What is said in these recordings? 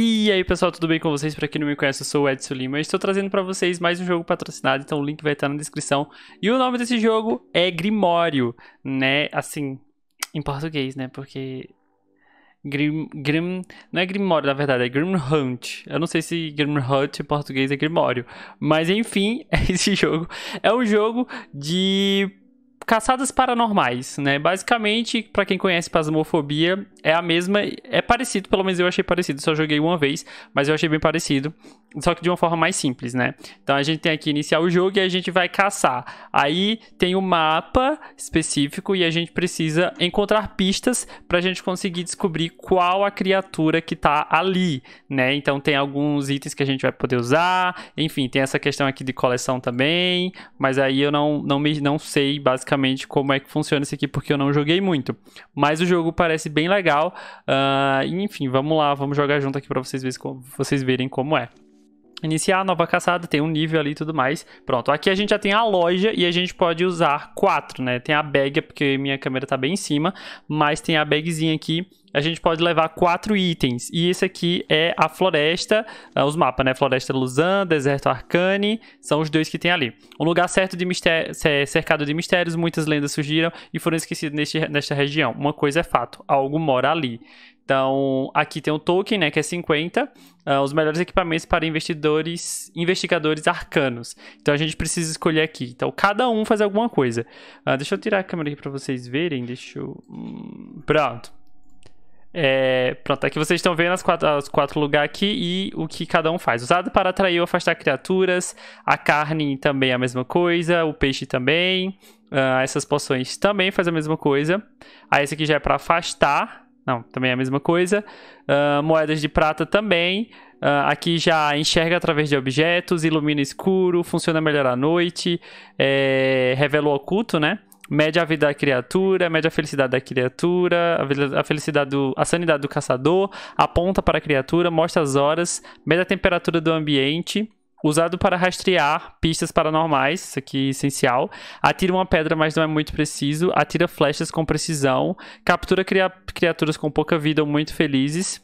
E aí pessoal, tudo bem com vocês? Para quem não me conhece, eu sou o Edson Lima e estou trazendo para vocês mais um jogo patrocinado, então o link vai estar na descrição. E o nome desse jogo é Grimório, né? Assim, em português, né? Porque Grim, Grim não é Grimório, na verdade, é Grim Hunt. Eu não sei se Grim Hunt em português é Grimório, mas enfim, esse jogo é um jogo de Caçadas Paranormais, né? Basicamente, para quem conhece Pasmofobia, é a mesma, é parecido, pelo menos eu achei parecido, só joguei uma vez, mas eu achei bem parecido só que de uma forma mais simples, né? Então a gente tem aqui iniciar o jogo e a gente vai caçar. Aí tem o um mapa específico e a gente precisa encontrar pistas para a gente conseguir descobrir qual a criatura que tá ali, né? Então tem alguns itens que a gente vai poder usar, enfim, tem essa questão aqui de coleção também, mas aí eu não não me não sei basicamente como é que funciona isso aqui porque eu não joguei muito. Mas o jogo parece bem legal. Uh, enfim, vamos lá, vamos jogar junto aqui para vocês vocês verem como é. Iniciar a nova caçada, tem um nível ali e tudo mais. Pronto, aqui a gente já tem a loja e a gente pode usar quatro, né? Tem a bag, é porque minha câmera tá bem em cima, mas tem a bagzinha aqui a gente pode levar quatro itens. E esse aqui é a floresta, ah, os mapas, né? Floresta Luzan, Deserto Arcane, são os dois que tem ali. Um lugar certo de mistério, cercado de mistérios, muitas lendas surgiram e foram esquecidas neste, nesta região. Uma coisa é fato, algo mora ali. Então, aqui tem o um token, né, que é 50, uh, ah, os melhores equipamentos para investidores, investigadores arcanos. Então, a gente precisa escolher aqui. Então, cada um faz alguma coisa. Uh, deixa eu tirar a câmera aqui para vocês verem, deixa eu... Hum, pronto. É, pronto, aqui vocês estão vendo as quatro, quatro lugares aqui e o que cada um faz. Usado para atrair ou afastar criaturas, a carne também é a mesma coisa, o peixe também, uh, essas poções também faz a mesma coisa. Aí esse aqui já é para afastar, não, também é a mesma coisa. Uh, moedas de prata também. Uh, aqui já enxerga através de objetos, ilumina escuro, funciona melhor à noite, é, revela o oculto, né? Mede a vida da criatura, mede a felicidade da criatura, a felicidade do, a sanidade do caçador, aponta para a criatura, mostra as horas, mede a temperatura do ambiente, Usado para rastrear pistas paranormais, isso aqui é essencial. Atira uma pedra, mas não é muito preciso. Atira flechas com precisão. Captura criaturas com pouca vida ou muito felizes.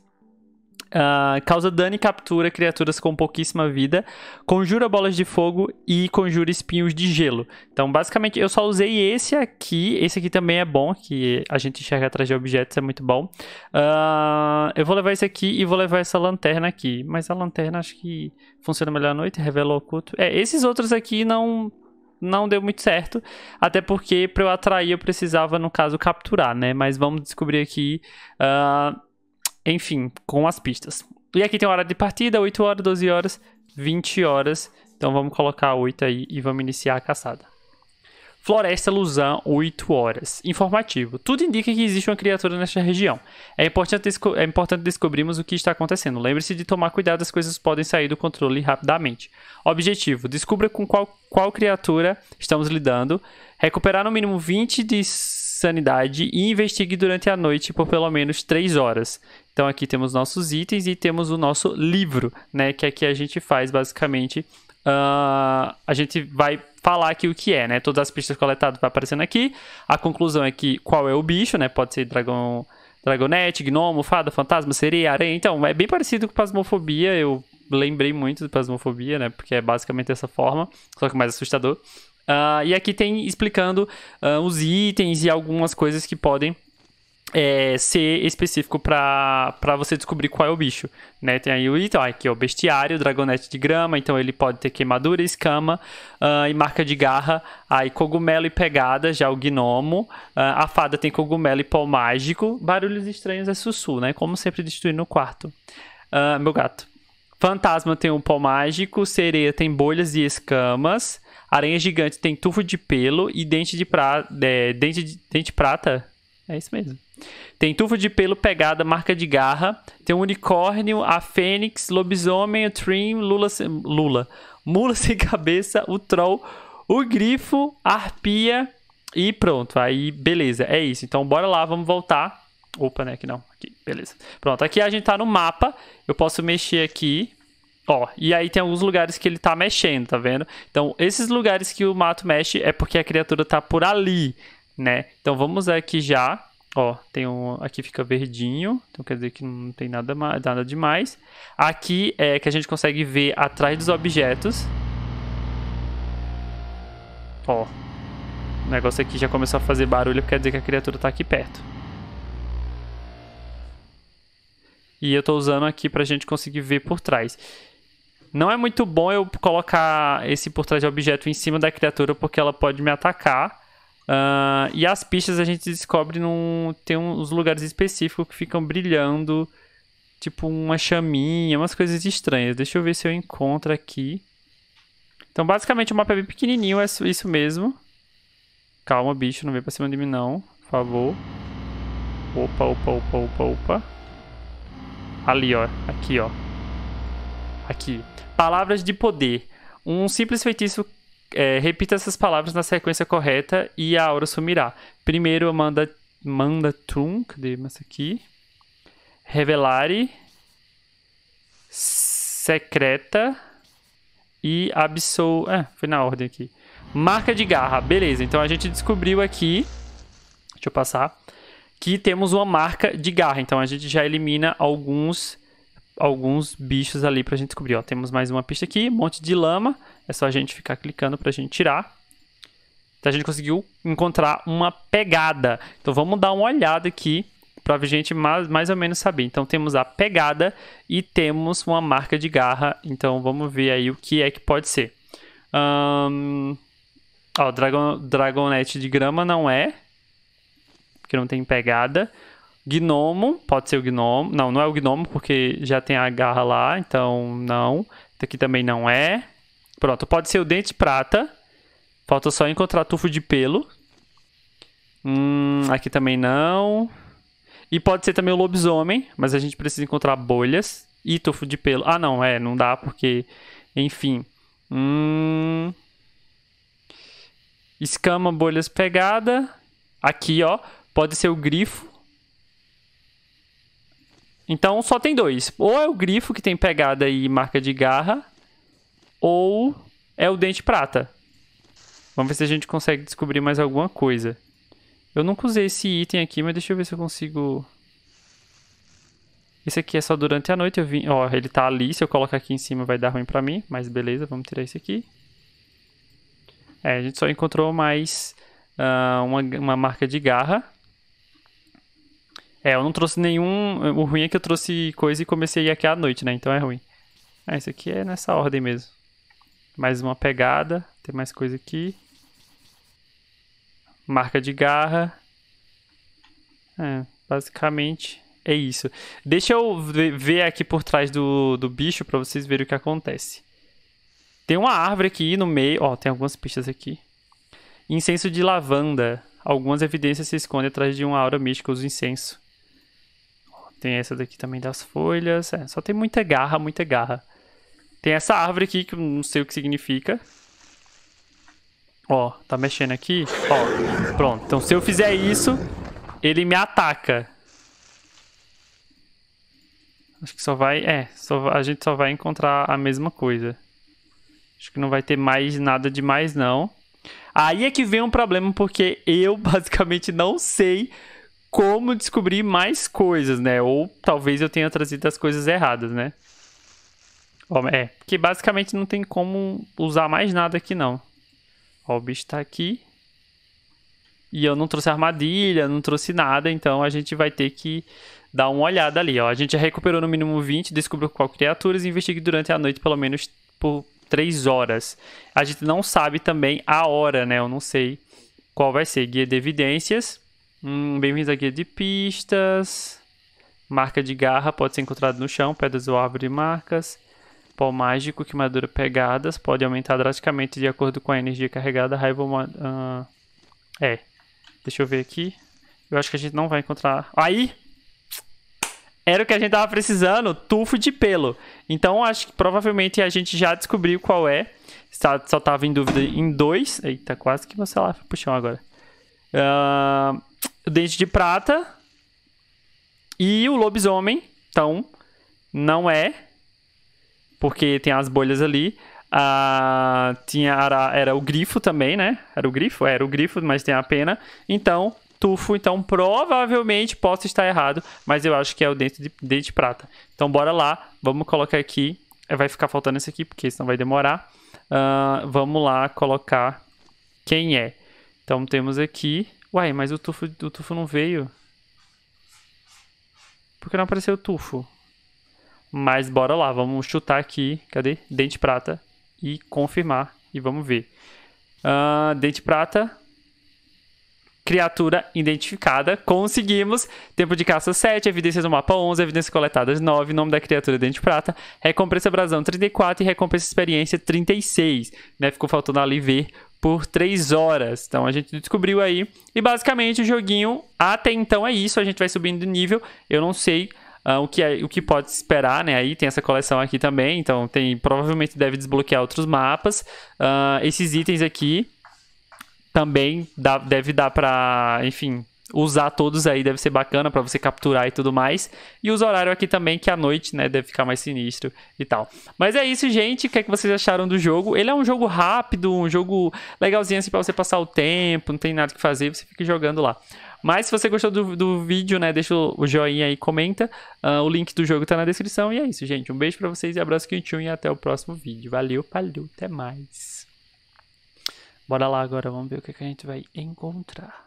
Uh, causa dano e captura criaturas com pouquíssima vida, conjura bolas de fogo e conjura espinhos de gelo. Então, basicamente, eu só usei esse aqui. Esse aqui também é bom, que a gente enxerga atrás de objetos, é muito bom. Uh, eu vou levar esse aqui e vou levar essa lanterna aqui. Mas a lanterna acho que funciona melhor à noite, revela o oculto. É, esses outros aqui não, não deu muito certo. Até porque para eu atrair eu precisava, no caso, capturar, né? Mas vamos descobrir aqui. Uh, enfim, com as pistas. E aqui tem hora de partida, 8 horas, 12 horas, 20 horas. Então vamos colocar 8 aí e vamos iniciar a caçada. Floresta Luzan, 8 horas. Informativo. Tudo indica que existe uma criatura nesta região. É importante, é importante descobrirmos o que está acontecendo. Lembre-se de tomar cuidado, as coisas podem sair do controle rapidamente. Objetivo: descubra com qual, qual criatura estamos lidando. Recuperar no mínimo 20 de sanidade e investigue durante a noite por pelo menos 3 horas. Então aqui temos nossos itens e temos o nosso livro, né? Que aqui a gente faz basicamente. Uh, a gente vai falar aqui o que é, né? Todas as pistas coletadas vão aparecendo aqui. A conclusão é que qual é o bicho, né? Pode ser dragão, dragonete, gnomo, fada, fantasma, sereia, aranha. Então, é bem parecido com pasmofobia. Eu lembrei muito de pasmofobia, né? Porque é basicamente essa forma, só que mais assustador. Uh, e aqui tem explicando uh, os itens e algumas coisas que podem é, ser específico para você descobrir qual é o bicho. Né? Tem aí o item, ah, aqui é o bestiário, dragonete de grama, então ele pode ter queimadura, escama uh, e marca de garra. Aí cogumelo e pegada, já o gnomo. Uh, a fada tem cogumelo e pó mágico. Barulhos estranhos é sussu, né? Como sempre destruir no quarto. Uh, meu gato. Fantasma tem um pó mágico, sereia tem bolhas e escamas, aranha gigante tem tufo de pelo e dente de prata. É, dente, de, dente prata? É isso mesmo. Tem tufo de pelo, pegada, marca de garra. Tem um unicórnio, a fênix, lobisomem, o trim, lula, lula, mula sem cabeça, o troll, o grifo, a arpia e pronto. Aí, beleza, é isso. Então, bora lá, vamos voltar. Opa, né? Aqui não. Aqui, beleza. Pronto, aqui a gente tá no mapa. Eu posso mexer aqui Ó, e aí tem alguns lugares que ele tá mexendo, tá vendo? Então, esses lugares que o mato mexe é porque a criatura tá por ali, né? Então, vamos aqui já. Ó, tem um... Aqui fica verdinho. Então, quer dizer que não tem nada, nada demais. Aqui é que a gente consegue ver atrás dos objetos. Ó. O negócio aqui já começou a fazer barulho, quer dizer que a criatura tá aqui perto. E eu tô usando aqui pra gente conseguir ver por trás. Não é muito bom eu colocar esse por trás de objeto em cima da criatura porque ela pode me atacar. Uh, e as pistas a gente descobre num. Tem uns lugares específicos que ficam brilhando, tipo uma chaminha, umas coisas estranhas. Deixa eu ver se eu encontro aqui. Então, basicamente, o mapa é bem pequenininho, é isso mesmo. Calma, bicho, não vem pra cima de mim, não. Por favor. Opa, opa, opa, opa, opa. Ali, ó. Aqui, ó. Aqui. Palavras de poder. Um simples feitiço é, repita essas palavras na sequência correta e a aura sumirá. Primeiro manda manda Tum, cadê mas aqui? Revelare secreta e absol, ah, foi na ordem aqui. Marca de garra, beleza. Então a gente descobriu aqui, deixa eu passar, que temos uma marca de garra. Então a gente já elimina alguns alguns bichos ali para a gente descobrir. Ó, temos mais uma pista aqui, um monte de lama. É só a gente ficar clicando para a gente tirar. Então a gente conseguiu encontrar uma pegada. Então vamos dar uma olhada aqui para a gente mais, mais ou menos saber. Então temos a pegada e temos uma marca de garra. Então vamos ver aí o que é que pode ser. Um... Ó, Dragon, Dragonete de grama não é, porque não tem pegada. Gnomo, pode ser o Gnomo. Não, não é o Gnomo, porque já tem a garra lá, então não. Aqui também não é. Pronto, pode ser o Dente Prata. Falta só encontrar tufo de pelo. Hum, aqui também não. E pode ser também o lobisomem, mas a gente precisa encontrar bolhas e tufo de pelo. Ah, não, é, não dá porque... Enfim. Hum... Escama, bolhas, pegada. Aqui, ó, pode ser o grifo então só tem dois. Ou é o grifo que tem pegada e marca de garra, ou é o dente prata. Vamos ver se a gente consegue descobrir mais alguma coisa. Eu nunca usei esse item aqui, mas deixa eu ver se eu consigo... Esse aqui é só durante a noite. Eu vim... Ó, ele tá ali. Se eu colocar aqui em cima vai dar ruim pra mim. Mas beleza, vamos tirar esse aqui. É, a gente só encontrou mais uh, uma, uma marca de garra. É, eu não trouxe nenhum. O ruim é que eu trouxe coisa e comecei aqui à noite, né? Então é ruim. Ah, isso aqui é nessa ordem mesmo. Mais uma pegada. Tem mais coisa aqui. Marca de garra. É, basicamente é isso. Deixa eu ver aqui por trás do, do bicho para vocês verem o que acontece. Tem uma árvore aqui no meio. Ó, tem algumas pistas aqui. Incenso de lavanda. Algumas evidências se escondem atrás de uma aura mística, os incenso. Tem essa daqui também das folhas. É, só tem muita garra, muita garra. Tem essa árvore aqui que eu não sei o que significa. Ó, tá mexendo aqui. Ó, pronto. Então se eu fizer isso, ele me ataca. Acho que só vai... É, só, a gente só vai encontrar a mesma coisa. Acho que não vai ter mais nada demais, não. Aí é que vem um problema, porque eu basicamente não sei como descobrir mais coisas, né? Ou talvez eu tenha trazido as coisas erradas, né? É, porque basicamente não tem como usar mais nada aqui, não. Ó, o bicho tá aqui. E eu não trouxe armadilha, não trouxe nada, então a gente vai ter que dar uma olhada ali, ó. A gente já recuperou no mínimo 20, descobriu qual criaturas e investigue durante a noite pelo menos por 3 horas. A gente não sabe também a hora, né? Eu não sei qual vai ser. Guia de evidências Hum, Bem-vindos à guia de pistas. Marca de garra pode ser encontrada no chão, pedras ou árvore de marcas. Pó mágico, que madura pegadas, pode aumentar drasticamente de acordo com a energia carregada. Raiva. Uh, é. Deixa eu ver aqui. Eu acho que a gente não vai encontrar. Aí! Era o que a gente tava precisando, tufo de pelo. Então acho que provavelmente a gente já descobriu qual é. Só, só tava em dúvida em dois. Eita, quase que você lá foi pro chão agora. Ahn. Uh... Dente de Prata e o Lobisomem. Então, não é. Porque tem as bolhas ali. Ah, tinha, era, era o grifo também, né? Era o grifo? É, era o grifo, mas tem a pena. Então, tufo. Então, provavelmente posso estar errado. Mas eu acho que é o dente de, dente de prata. Então, bora lá. Vamos colocar aqui. É, vai ficar faltando esse aqui, porque senão vai demorar. Ah, vamos lá colocar quem é. Então, temos aqui Uai, mas o tufo, o tufo não veio. Por que não apareceu o tufo? Mas bora lá, vamos chutar aqui. Cadê? Dente prata. E confirmar. E vamos ver. Uh, dente prata. Criatura identificada. Conseguimos. Tempo de caça 7. Evidências do mapa 11. Evidências coletadas 9. Nome da criatura dente prata. Recompensa brasão 34. E recompensa experiência 36. Né? Ficou faltando ali ver por 3 horas. Então a gente descobriu aí. E basicamente o joguinho até então é isso. A gente vai subindo de nível. Eu não sei uh, o, que é, o que pode esperar, né? Aí tem essa coleção aqui também. Então tem provavelmente deve desbloquear outros mapas. Uh, esses itens aqui também dá, deve dar para, enfim, usar todos aí deve ser bacana para você capturar e tudo mais. E os horários aqui também, que à noite, né, deve ficar mais sinistro e tal. Mas é isso, gente. O que, é que vocês acharam do jogo? Ele é um jogo rápido, um jogo legalzinho assim pra você passar o tempo, não tem nada que fazer, você fica jogando lá. Mas se você gostou do, do vídeo, né, deixa o joinha aí, comenta. Uh, o link do jogo tá na descrição. E é isso, gente. Um beijo para vocês e abraço quentinho e até o próximo vídeo. Valeu, valeu, até mais. Bora lá agora, vamos ver o que, é que a gente vai encontrar.